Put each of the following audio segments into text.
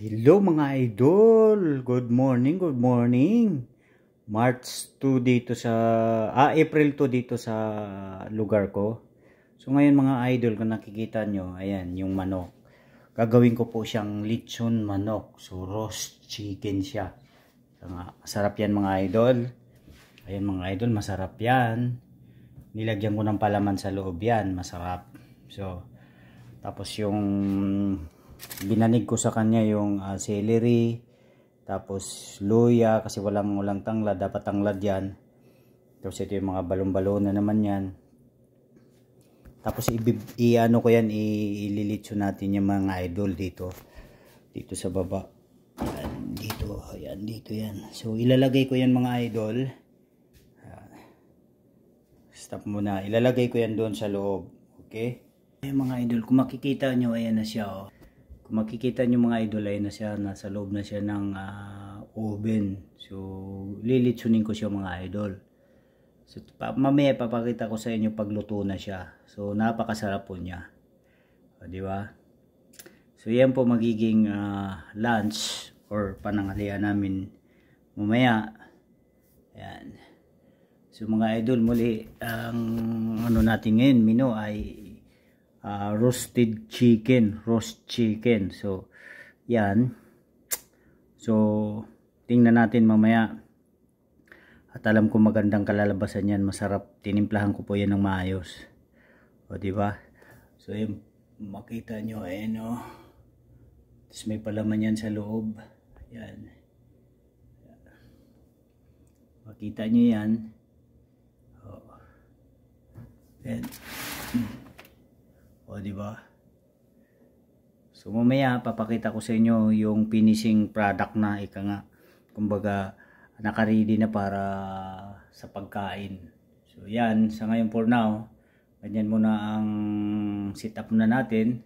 Hello mga idol! Good morning, good morning! March 2 dito sa, ah April 2 dito sa lugar ko. So ngayon mga idol, kung nakikita nyo, ayan yung manok. Gagawin ko po siyang lechon manok. So roast chicken siya. Masarap yan mga idol. Ayan mga idol, masarap yan. Nilagyan ko ng palaman sa loob yan, masarap. So, tapos yung binanig ko sa kanya yung uh, celery, tapos luya kasi walang walang tanglad, dapat tanglad 'yan. Tapos ito yung mga balon-balon na naman 'yan. Tapos i-ano ko 'yan, ililitso natin yung mga idol dito. Dito sa baba. Ayan, dito, ayan, dito 'yan. So ilalagay ko 'yan mga idol. Ah, stop muna. Ilalagay ko 'yan doon sa loob. Okay? Ayan eh, mga idol, kung makikita nyo, ayan na siya oh kung makikita nyo mga idol ay na siya nasa loob na siya ng uh, oven so lilitsunin ko siya mga idol so pa, mamaya papakita ko sa inyo pagluto na siya so napakasarap po niya o, di ba so yan po magiging uh, lunch or pananghalian namin mamaya yan so mga idol muli ang ano natin ngayon mino ay uh, roasted chicken, roast chicken. So, yan. So, tingnan natin mamaya. At alam ko magandang kalalabasan yan. Masarap. Tinimplahan ko po yan ng maayos. O, di ba? So, yung makita nyo, eh, no? Tapos may palaman yan sa loob. Yan. Makita nyo yan. O. Ayan. Hmm. O, oh, di ba? So, mamaya papakita ko sa inyo yung finishing product na ika nga. Kumbaga, nakaready na para sa pagkain. So, yan. Sa ngayon for now, ganyan muna ang setup na natin.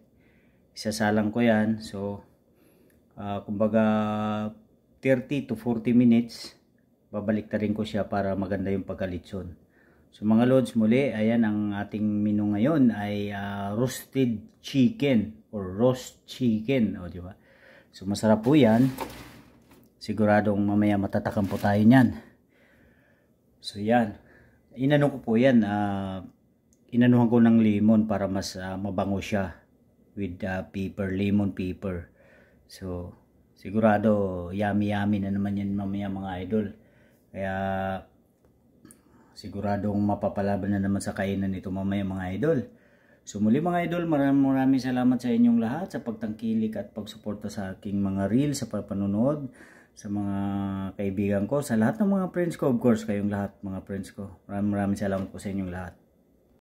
Isasalang ko yan. So, uh, kumbaga, 30 to 40 minutes babalik ta rin ko siya para maganda yung pagkalitsyon. So mga lords muli, ayan ang ating menu ngayon ay uh, roasted chicken or roast chicken, o oh, di ba? So masarap po 'yan. Siguradong mamaya matatakan po tayo niyan. So 'yan. Inano ko po 'yan, uh, inanuhan ko ng lemon para mas uh, mabango siya with uh, pepper, lemon pepper. So sigurado yummy yummy na naman 'yan mamaya mga idol. Kaya Siguradong mapapalaban na naman sa kainan nito mamaya mga idol. So muli mga idol, maraming maraming salamat sa inyong lahat sa pagtangkilik at pagsuporta sa aking mga reel sa panonood, sa mga kaibigan ko, sa lahat ng mga friends ko, of course, kayong lahat mga friends ko. Maraming maraming salamat po sa inyong lahat.